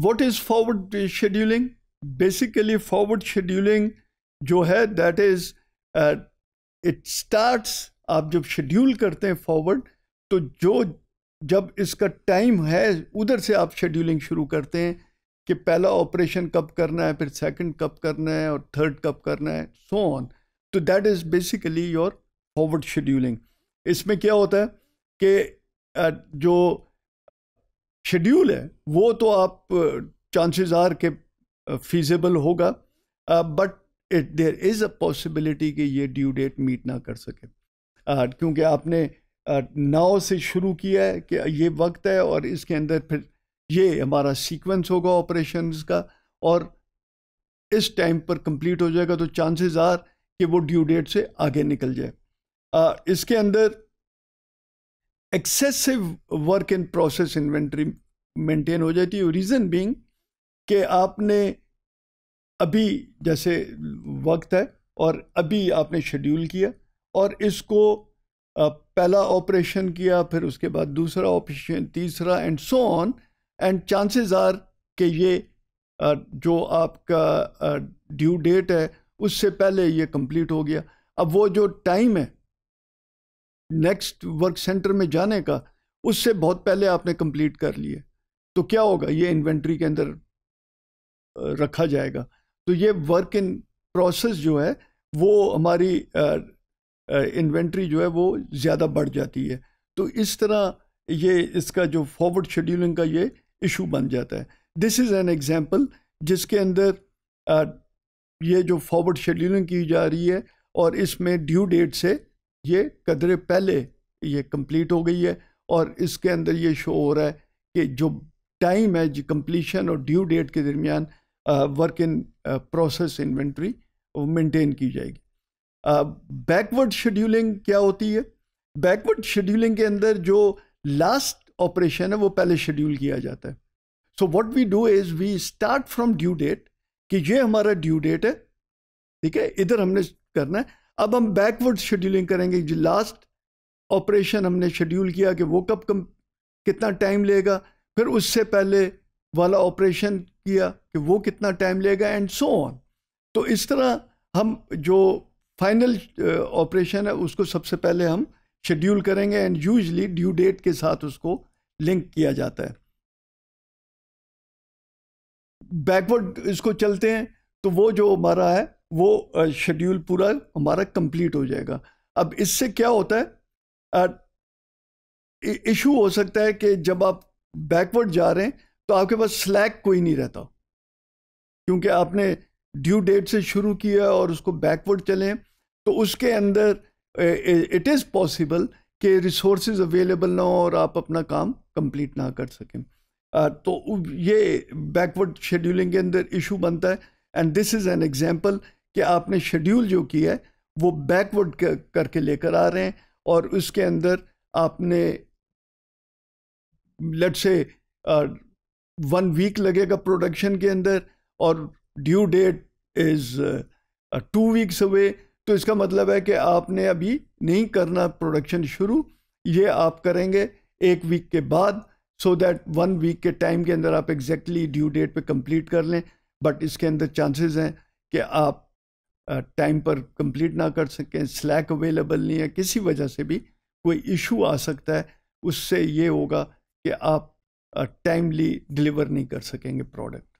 what is forward scheduling basically forward scheduling जो है that is it starts आप जब शेड्यूल करते हैं फॉरवर्ड तो जो जब इसका टाइम है उधर से आप शेड्यूलिंग शुरू करते हैं कि पहला ऑपरेशन कब करना है फिर सेकंड कब करना है और थर्ड कब करना है सो ऑन तो that is basically your forward scheduling इसमें क्या होता है कि uh, जो शेड्यूल है वो तो आप चांसेस आर के फीजेबल होगा but it there is a possibility कि ये ड्यू डेट मीट ना कर सके uh, क्योंकि आपने नाव से शुरू किया है कि ये वक्त है और इसके अंदर फिर ये हमारा सीक्वेंस होगा ऑपरेशंस का और इस टाइम पर कंप्लीट हो जाएगा तो चांसेस आर कि वो ड्यू डेट से आगे निकल जाए इसके अंदर excessive work in process inventory maintain हो जाती है रीज़न बीइंग कि आपने अभी जैसे वक्त है और अभी आपने शेड्यूल किया और इसको पहला ऑपरेशन किया फिर उसके बाद दूसरा ऑपरेशन तीसरा and so on and chances are कि ये जो आपका ड्यू डेट है उससे पहले ये कंप्लीट हो गया अब वो जो टाइम है नेक्स्ट वर्क सेंटर में जाने का उससे बहुत पहले आपने कंप्लीट कर लिए तो क्या होगा ये इन्वेंट्री के अंदर रखा जाएगा तो ये वर्क इन प्रोसेस जो है वो हमारी इन्वेंट्री जो है वो ज़्यादा बढ़ जाती है तो इस तरह ये इसका जो फॉरवर्ड शेड्यूलिंग का ये इशू बन जाता है दिस इज़ एन एग्जांपल जिसके अंदर आ, ये जो फॉरवर्ड शेड्यूलिंग की जा रही है और इसमें ड्यू डेट से ये कदरे पहले ये कंप्लीट हो गई है और इसके अंदर ये शो हो रहा है कि जो टाइम है जो कम्प्लीशन और ड्यू डेट के दरमियान वर्क इन प्रोसेस इन्वेंट्री वो मेनटेन की जाएगी बैकवर्ड शेड्यूलिंग क्या होती है बैकवर्ड शेड्यूलिंग के अंदर जो लास्ट ऑपरेशन है वो पहले शेड्यूल किया जाता है so what we do is we start from due date कि ये हमारा ड्यू डेट है ठीक है इधर हमने करना है अब हम बैकवर्ड शेड्यूलिंग करेंगे जो लास्ट ऑपरेशन हमने शेड्यूल किया कि वो कब कम कितना टाइम लेगा फिर उससे पहले वाला ऑपरेशन किया कि वो कितना टाइम लेगा एंड सो ऑन तो इस तरह हम जो फाइनल ऑपरेशन uh, है उसको सबसे पहले हम शेड्यूल करेंगे एंड यूजली ड्यू डेट के साथ उसको लिंक किया जाता है बैकवर्ड इसको चलते हैं तो वो जो हमारा है वो शेड्यूल पूरा हमारा कंप्लीट हो जाएगा अब इससे क्या होता है इशू हो सकता है कि जब आप बैकवर्ड जा रहे हैं तो आपके पास स्लैक कोई नहीं रहता क्योंकि आपने ड्यू डेट से शुरू किया और उसको बैकवर्ड चले तो उसके अंदर इट इज़ पॉसिबल कि रिसोर्स अवेलेबल ना हो और आप अपना काम कंप्लीट ना कर सकें तो ये बैकवर्ड शेड्यूलिंग के अंदर इशू बनता है and this is an example कि आपने शेड्यूल जो किया है वो बैकवर्ड करके लेकर आ रहे हैं और उसके अंदर आपने लेट से वन वीक लगेगा प्रोडक्शन के अंदर और due date is two weeks away तो इसका मतलब है कि आपने अभी नहीं करना प्रोडक्शन शुरू ये आप करेंगे एक वीक के बाद सो दैट वन वीक के टाइम के अंदर आप एग्जैक्टली ड्यू डेट पे कंप्लीट कर लें बट इसके अंदर चांसेस हैं कि आप टाइम पर कंप्लीट ना कर सकें स्लैक अवेलेबल नहीं है किसी वजह से भी कोई इशू आ सकता है उससे ये होगा कि आप टाइमली डिलीवर नहीं कर सकेंगे प्रोडक्ट